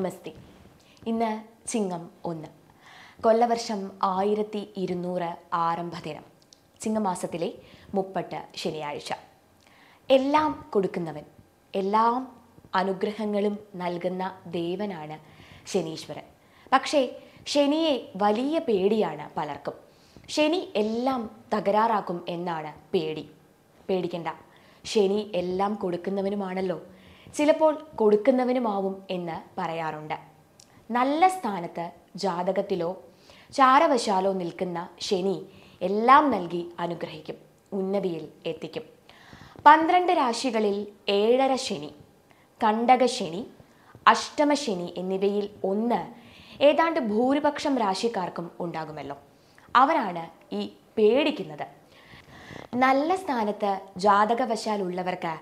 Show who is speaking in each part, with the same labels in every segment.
Speaker 1: നമസ്തേ ഇന്ന് ചിങ്ങം ഒന്ന് കൊല്ലവർഷം ആയിരത്തി ഇരുന്നൂറ് ആരംഭ ദിനം ചിങ്ങമാസത്തിലെ മുപ്പട്ട് ശനിയാഴ്ച എല്ലാം കൊടുക്കുന്നവൻ എല്ലാം അനുഗ്രഹങ്ങളും നൽകുന്ന ദേവനാണ് ശനീശ്വരൻ പക്ഷേ ശനിയെ വലിയ പേടിയാണ് പലർക്കും ശനി എല്ലാം തകരാറാക്കും എന്നാണ് പേടി പേടിക്കണ്ട ശനി എല്ലാം കൊടുക്കുന്നവനുമാണല്ലോ ചിലപ്പോൾ കൊടുക്കുന്നവനുമാവും എന്ന് പറയാറുണ്ട് നല്ല സ്ഥാനത്ത് ജാതകത്തിലോ ചാരവശാലോ നിൽക്കുന്ന ശനി എല്ലാം നൽകി അനുഗ്രഹിക്കും ഉന്നതിയിൽ എത്തിക്കും പന്ത്രണ്ട് രാശികളിൽ ഏഴര ശനി കണ്ടകശനി അഷ്ടമശനി എന്നിവയിൽ ഒന്ന് ഏതാണ്ട് ഭൂരിപക്ഷം രാശിക്കാർക്കും ഉണ്ടാകുമല്ലോ അവരാണ് ഈ പേടിക്കുന്നത് നല്ല സ്ഥാനത്ത് ജാതകവശാൽ ഉള്ളവർക്ക്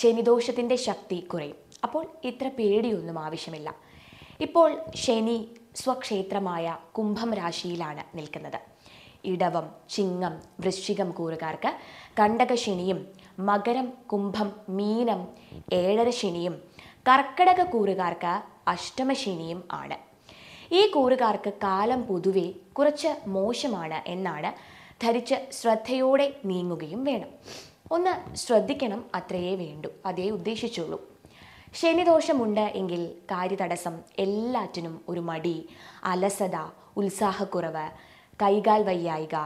Speaker 1: ശനിദോഷത്തിൻ്റെ ശക്തി കുറയും അപ്പോൾ ഇത്ര പേടിയൊന്നും ആവശ്യമില്ല ഇപ്പോൾ ശനി സ്വക്ഷേത്രമായ കുംഭം രാശിയിലാണ് നിൽക്കുന്നത് ഇടവം ചിങ്ങം വൃശ്ചികം കൂറുകാർക്ക് കണ്ടകശനിയും മകരം കുംഭം മീനം ഏഴര ശനിയും കർക്കടക കൂറുകാർക്ക് അഷ്ടമശനിയും ആണ് ഈ കൂറുകാർക്ക് കാലം പൊതുവെ കുറച്ച് മോശമാണ് എന്നാണ് ധരിച്ച് ശ്രദ്ധയോടെ നീങ്ങുകയും വേണം ഒന്ന് ശ്രദ്ധിക്കണം അത്രയേ വേണ്ടൂ അതേ ഉദ്ദേശിച്ചുള്ളൂ ശനിദോഷമുണ്ട് എങ്കിൽ കാര്യതടസ്സം എല്ലാറ്റിനും ഒരു മടി അലസത ഉത്സാഹക്കുറവ് കൈകാൽ വയ്യായിക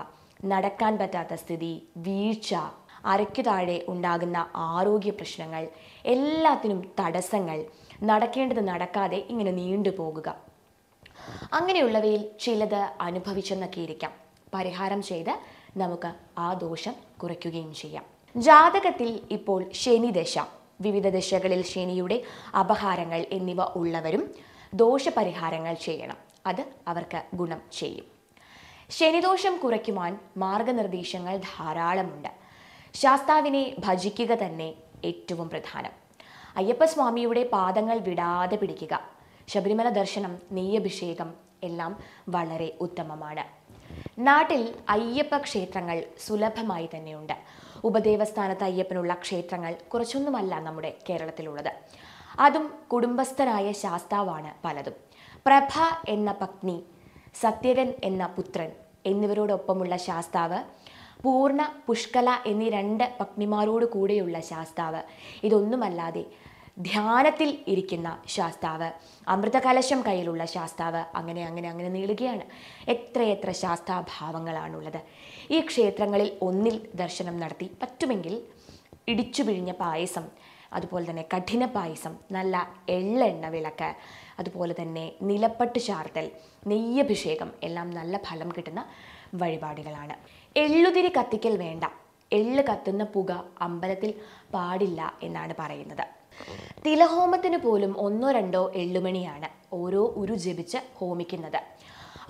Speaker 1: നടക്കാൻ പറ്റാത്ത സ്ഥിതി വീഴ്ച അരയ്ക്കു താഴെ ഉണ്ടാകുന്ന ആരോഗ്യ പ്രശ്നങ്ങൾ എല്ലാത്തിനും തടസ്സങ്ങൾ നടക്കേണ്ടത് നടക്കാതെ ഇങ്ങനെ നീണ്ടുപോകുക അങ്ങനെയുള്ളവയിൽ ചിലത് അനുഭവിച്ചെന്നൊക്കെ ഇരിക്കാം പരിഹാരം ചെയ്ത് നമുക്ക് ആ ദോഷം കുറയ്ക്കുകയും ചെയ്യാം ജാതകത്തിൽ ഇപ്പോൾ ശനിദശ വിവിധ ദശകളിൽ ശനിയുടെ അപഹാരങ്ങൾ എന്നിവ ഉള്ളവരും ദോഷപരിഹാരങ്ങൾ ചെയ്യണം അത് അവർക്ക് ഗുണം ചെയ്യും ശനിദോഷം കുറയ്ക്കുവാൻ മാർഗനിർദ്ദേശങ്ങൾ ധാരാളമുണ്ട് ശാസ്താവിനെ ഭജിക്കുക തന്നെ ഏറ്റവും പ്രധാനം അയ്യപ്പസ്വാമിയുടെ പാദങ്ങൾ വിടാതെ പിടിക്കുക ശബരിമല ദർശനം നെയ്യഭിഷേകം എല്ലാം വളരെ ഉത്തമമാണ് നാട്ടിൽ അയ്യപ്പ ക്ഷേത്രങ്ങൾ സുലഭമായി തന്നെയുണ്ട് ഉപദേവസ്ഥാനത്ത് അയ്യപ്പനുള്ള ക്ഷേത്രങ്ങൾ കുറച്ചൊന്നുമല്ല നമ്മുടെ കേരളത്തിലുള്ളത് അതും കുടുംബസ്ഥനായ ശാസ്താവാണ് പലതും പ്രഭ എന്ന പത്നി സത്യരൻ എന്ന പുത്രൻ എന്നിവരോടൊപ്പമുള്ള ശാസ്താവ് പൂർണ്ണ പുഷ്കല എന്നീ രണ്ട് പത്നിമാരോട് കൂടെയുള്ള ശാസ്താവ് ഇതൊന്നുമല്ലാതെ ധ്യാനത്തിൽ ഇരിക്കുന്ന ശാസ്താവ് അമൃതകലശം കയ്യിലുള്ള ശാസ്താവ് അങ്ങനെ അങ്ങനെ അങ്ങനെ നീളുകയാണ് എത്രയെത്ര ശാസ്താഭാവങ്ങളാണുള്ളത് ഈ ക്ഷേത്രങ്ങളിൽ ഒന്നിൽ ദർശനം നടത്തി പറ്റുമെങ്കിൽ ഇടിച്ചു പിഴിഞ്ഞ പായസം അതുപോലെ തന്നെ കഠിന പായസം നല്ല എള്ളെണ്ണ വിളക്ക് അതുപോലെ തന്നെ നിലപ്പട്ട് ചാർത്തൽ നെയ്യഭിഷേകം എല്ലാം നല്ല ഫലം കിട്ടുന്ന വഴിപാടുകളാണ് എള്ളുതിരി കത്തിക്കൽ വേണ്ട എള്ള് കത്തുന്ന പുക അമ്പലത്തിൽ പാടില്ല എന്നാണ് പറയുന്നത് തിലഹോമത്തിന് പോലും ഒന്നോ രണ്ടോ എള്ളുമണിയാണ് ഓരോ ഉരു ജപിച്ച് ഹോമിക്കുന്നത്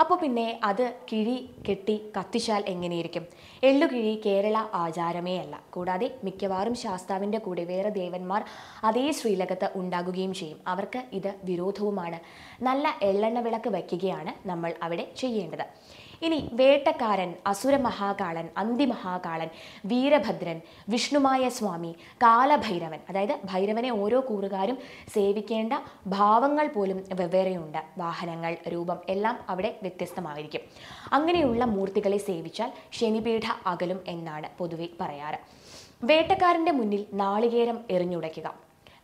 Speaker 1: അപ്പോൾ പിന്നെ അത് കിഴി കെട്ടി കത്തിച്ചാൽ എങ്ങനെയിരിക്കും എള്ളുകിഴി കേരള ആചാരമേ അല്ല കൂടാതെ മിക്കവാറും ശാസ്താവിൻ്റെ കൂടെ വേറെ ദേവന്മാർ അതേ ശ്രീലകത്ത് ഉണ്ടാകുകയും ചെയ്യും അവർക്ക് ഇത് വിരോധവുമാണ് നല്ല എള്ളെണ്ണ വിളക്ക് വയ്ക്കുകയാണ് നമ്മൾ അവിടെ ചെയ്യേണ്ടത് ഇനി വേട്ടക്കാരൻ അസുരമഹാകാളൻ അന്തിമഹാകാളൻ വീരഭദ്രൻ വിഷ്ണുമായ സ്വാമി കാലഭൈരവൻ അതായത് ഭൈരവനെ ഓരോ കൂറുകാരും സേവിക്കേണ്ട ഭാവങ്ങൾ പോലും വെവ്വേറെയുണ്ട് വാഹനങ്ങൾ രൂപം എല്ലാം അവിടെ വ്യത്യസ്തമായിരിക്കും അങ്ങനെയുള്ള മൂർത്തികളെ സേവിച്ചാൽ ശനിപീഠ അകലും എന്നാണ് പൊതുവെ പറയാറ് വേട്ടക്കാരൻ്റെ മുന്നിൽ നാളികേരം എറിഞ്ഞുടയ്ക്കുക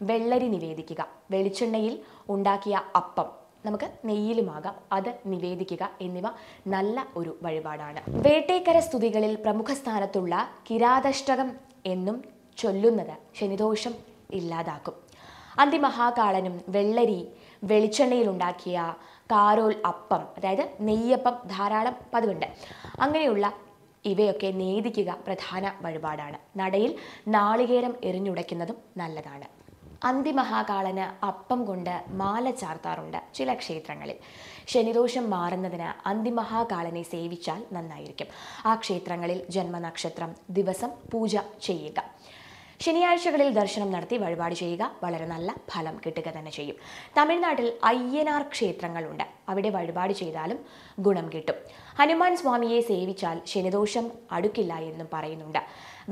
Speaker 1: വെള്ളരി നിവേദിക്കുക വെളിച്ചെണ്ണയിൽ ഉണ്ടാക്കിയ അപ്പം നമുക്ക് നെയ്യിലുമാകാം അത് നിവേദിക്കുക എന്നിവ നല്ല ഒരു വഴിപാടാണ് വേട്ടേക്കര സ്തുതികളിൽ പ്രമുഖ സ്ഥാനത്തുള്ള കിരാതഷ്ടകം എന്നും ചൊല്ലുന്നത് ശനിദോഷം ഇല്ലാതാക്കും അന്തിമഹാകാളനും വെള്ളരി വെളിച്ചെണ്ണയിലുണ്ടാക്കിയ കാരോൽ അപ്പം അതായത് നെയ്യപ്പം ധാരാളം പതിവുണ്ട് അങ്ങനെയുള്ള ഇവയൊക്കെ നേദിക്കുക പ്രധാന വഴിപാടാണ് നടയിൽ നാളികേരം എറിഞ്ഞുടയ്ക്കുന്നതും നല്ലതാണ് അന്തിമഹാകാളന് അപ്പം കൊണ്ട് മാല ചാർത്താറുണ്ട് ചില ക്ഷേത്രങ്ങളിൽ ശനിദോഷം മാറുന്നതിന് അന്തിമഹാകാളനെ സേവിച്ചാൽ നന്നായിരിക്കും ആ ക്ഷേത്രങ്ങളിൽ ജന്മനക്ഷത്രം ദിവസം പൂജ ചെയ്യുക ശനിയാഴ്ചകളിൽ ദർശനം നടത്തി വഴിപാട് ചെയ്യുക വളരെ നല്ല ഫലം കിട്ടുക തന്നെ ചെയ്യും തമിഴ്നാട്ടിൽ അയ്യനാർ ക്ഷേത്രങ്ങളുണ്ട് അവിടെ വഴിപാട് ചെയ്താലും ഗുണം കിട്ടും ഹനുമാൻ സ്വാമിയെ സേവിച്ചാൽ ശനിദോഷം അടുക്കില്ല എന്നും പറയുന്നുണ്ട്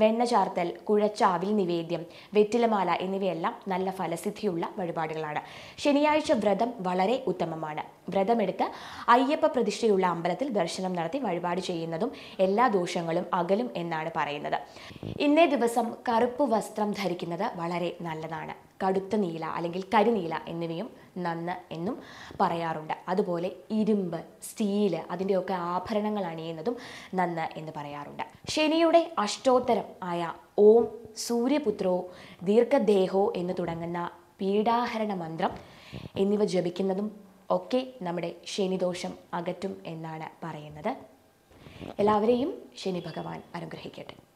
Speaker 1: വെണ്ണ ചാർത്തൽ കുഴച്ച അവിൽ നിവേദ്യം വെറ്റിലമാല എന്നിവയെല്ലാം നല്ല ഫലസിദ്ധിയുള്ള വഴിപാടുകളാണ് ശനിയാഴ്ച വ്രതം വളരെ ഉത്തമമാണ് വ്രതമെടുത്ത് അയ്യപ്പ പ്രതിഷ്ഠയുള്ള അമ്പലത്തിൽ ദർശനം നടത്തി വഴിപാട് ചെയ്യുന്നതും എല്ലാ ദോഷങ്ങളും അകലും എന്നാണ് പറയുന്നത് ഇന്നേ ദിവസം കറുപ്പ് വസ്ത്രം ധരിക്കുന്നത് വളരെ നല്ലതാണ് കടുത്ത നീല അല്ലെങ്കിൽ കരിനീല എന്നിവയും നന്ന് എന്നും പറയാറുണ്ട് അതുപോലെ ഇരുമ്പ് സ്റ്റീല് അതിൻ്റെയൊക്കെ ആഭരണങ്ങൾ അണിയുന്നതും നന്ന് എന്ന് പറയാറുണ്ട് ശനിയുടെ അഷ്ടോത്തരം ആയ ഓം സൂര്യപുത്രോ ദീർഘദേഹോ എന്ന് തുടങ്ങുന്ന പീഡാഹരണ മന്ത്രം എന്നിവ ജപിക്കുന്നതും ഒക്കെ നമ്മുടെ ശനിദോഷം അകറ്റും എന്നാണ് പറയുന്നത് എല്ലാവരെയും ശനി ഭഗവാൻ അനുഗ്രഹിക്കട്ടെ